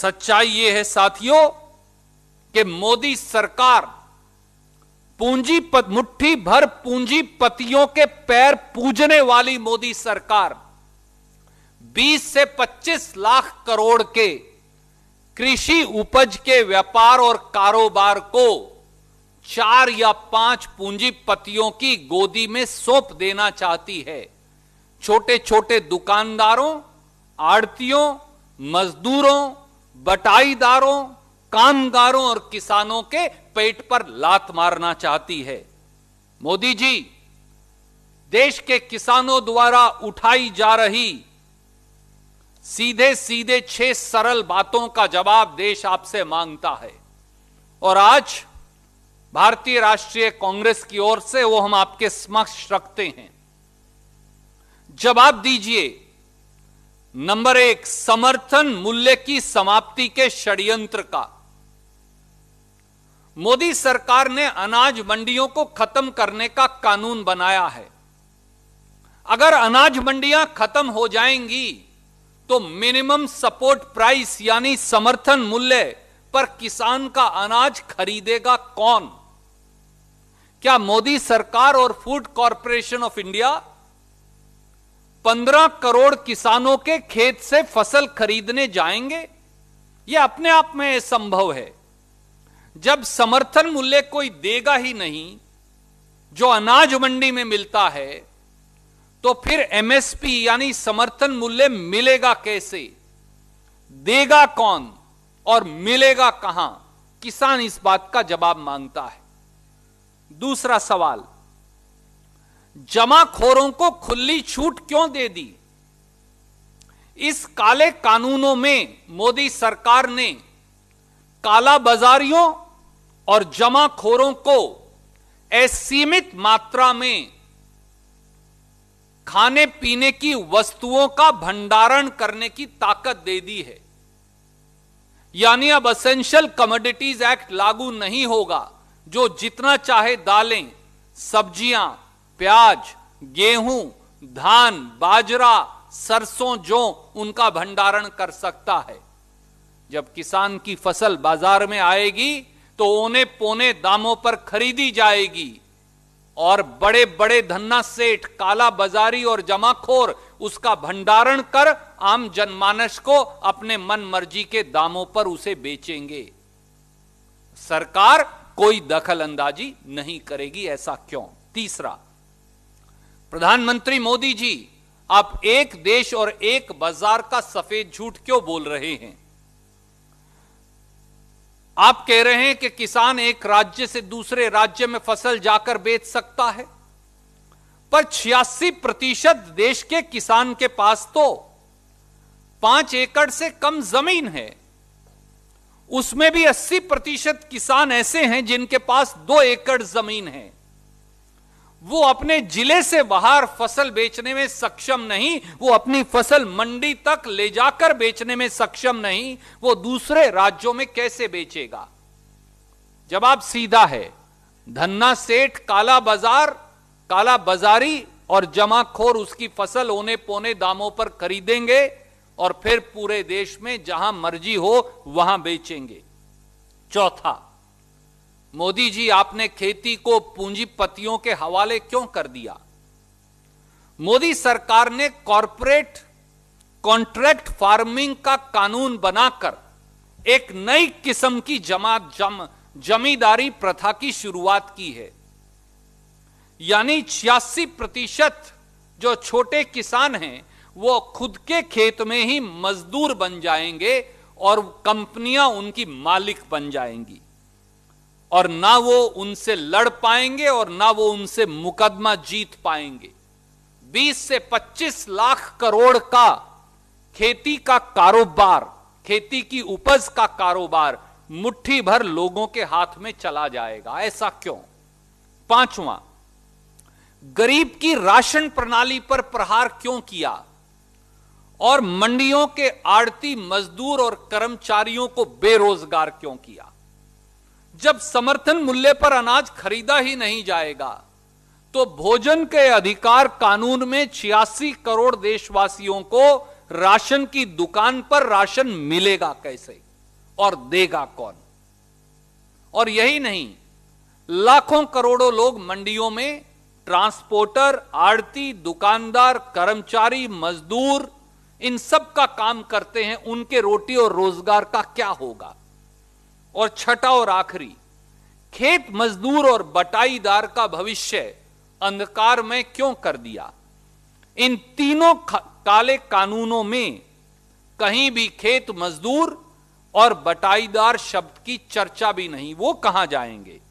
सच्चाई ये है साथियों कि मोदी सरकार पूंजीपत मुट्ठी भर पूंजीपतियों के पैर पूजने वाली मोदी सरकार 20 से 25 लाख करोड़ के कृषि उपज के व्यापार और कारोबार को चार या पांच पूंजीपतियों की गोदी में सौंप देना चाहती है छोटे छोटे दुकानदारों आड़तियों मजदूरों बटाईदारों कामगारों और किसानों के पेट पर लात मारना चाहती है मोदी जी देश के किसानों द्वारा उठाई जा रही सीधे सीधे छह सरल बातों का जवाब देश आपसे मांगता है और आज भारतीय राष्ट्रीय कांग्रेस की ओर से वो हम आपके समक्ष रखते हैं जवाब दीजिए नंबर एक समर्थन मूल्य की समाप्ति के षड्यंत्र का मोदी सरकार ने अनाज मंडियों को खत्म करने का कानून बनाया है अगर अनाज मंडियां खत्म हो जाएंगी तो मिनिमम सपोर्ट प्राइस यानी समर्थन मूल्य पर किसान का अनाज खरीदेगा कौन क्या मोदी सरकार और फूड कॉरपोरेशन ऑफ इंडिया पंद्रह करोड़ किसानों के खेत से फसल खरीदने जाएंगे यह अपने आप में संभव है जब समर्थन मूल्य कोई देगा ही नहीं जो अनाज मंडी में मिलता है तो फिर एमएसपी यानी समर्थन मूल्य मिलेगा कैसे देगा कौन और मिलेगा कहां किसान इस बात का जवाब मांगता है दूसरा सवाल जमाखोरों को खुली छूट क्यों दे दी इस काले कानूनों में मोदी सरकार ने काला बाजारियों और जमाखोरों को असीमित मात्रा में खाने पीने की वस्तुओं का भंडारण करने की ताकत दे दी है यानी अब असेंशियल कमोडिटीज एक्ट लागू नहीं होगा जो जितना चाहे दालें सब्जियां प्याज गेहूं धान बाजरा सरसों जो उनका भंडारण कर सकता है जब किसान की फसल बाजार में आएगी तो ओने पोने दामों पर खरीदी जाएगी और बड़े बड़े धन्ना सेठ काला बाजारी और जमाखोर उसका भंडारण कर आम जनमानस को अपने मन मर्जी के दामों पर उसे बेचेंगे सरकार कोई दखल अंदाजी नहीं करेगी ऐसा क्यों तीसरा प्रधानमंत्री मोदी जी आप एक देश और एक बाजार का सफेद झूठ क्यों बोल रहे हैं आप कह रहे हैं कि किसान एक राज्य से दूसरे राज्य में फसल जाकर बेच सकता है पर छियासी प्रतिशत देश के किसान के पास तो पांच एकड़ से कम जमीन है उसमें भी अस्सी प्रतिशत किसान ऐसे हैं जिनके पास दो एकड़ जमीन है वो अपने जिले से बाहर फसल बेचने में सक्षम नहीं वो अपनी फसल मंडी तक ले जाकर बेचने में सक्षम नहीं वो दूसरे राज्यों में कैसे बेचेगा जवाब सीधा है धन्ना सेठ काला बाजार काला बाजारी और जमाखोर उसकी फसल होने पोने दामों पर खरीदेंगे और फिर पूरे देश में जहां मर्जी हो वहां बेचेंगे चौथा मोदी जी आपने खेती को पूंजीपतियों के हवाले क्यों कर दिया मोदी सरकार ने कॉरपोरेट कॉन्ट्रैक्ट फार्मिंग का कानून बनाकर एक नई किस्म की जमा जम जमींदारी प्रथा की शुरुआत की है यानी छियासी प्रतिशत जो छोटे किसान हैं वो खुद के खेत में ही मजदूर बन जाएंगे और कंपनियां उनकी मालिक बन जाएंगी और ना वो उनसे लड़ पाएंगे और ना वो उनसे मुकदमा जीत पाएंगे 20 से 25 लाख करोड़ का खेती का कारोबार खेती की उपज का कारोबार मुट्ठी भर लोगों के हाथ में चला जाएगा ऐसा क्यों पांचवा गरीब की राशन प्रणाली पर प्रहार क्यों किया और मंडियों के आड़ती मजदूर और कर्मचारियों को बेरोजगार क्यों किया जब समर्थन मूल्य पर अनाज खरीदा ही नहीं जाएगा तो भोजन के अधिकार कानून में छियासी करोड़ देशवासियों को राशन की दुकान पर राशन मिलेगा कैसे और देगा कौन और यही नहीं लाखों करोड़ों लोग मंडियों में ट्रांसपोर्टर आड़ती दुकानदार कर्मचारी मजदूर इन सब का काम करते हैं उनके रोटी और रोजगार का क्या होगा और छठा और आखिरी खेत मजदूर और बटाईदार का भविष्य अंधकार में क्यों कर दिया इन तीनों काले कानूनों में कहीं भी खेत मजदूर और बटाईदार शब्द की चर्चा भी नहीं वो कहां जाएंगे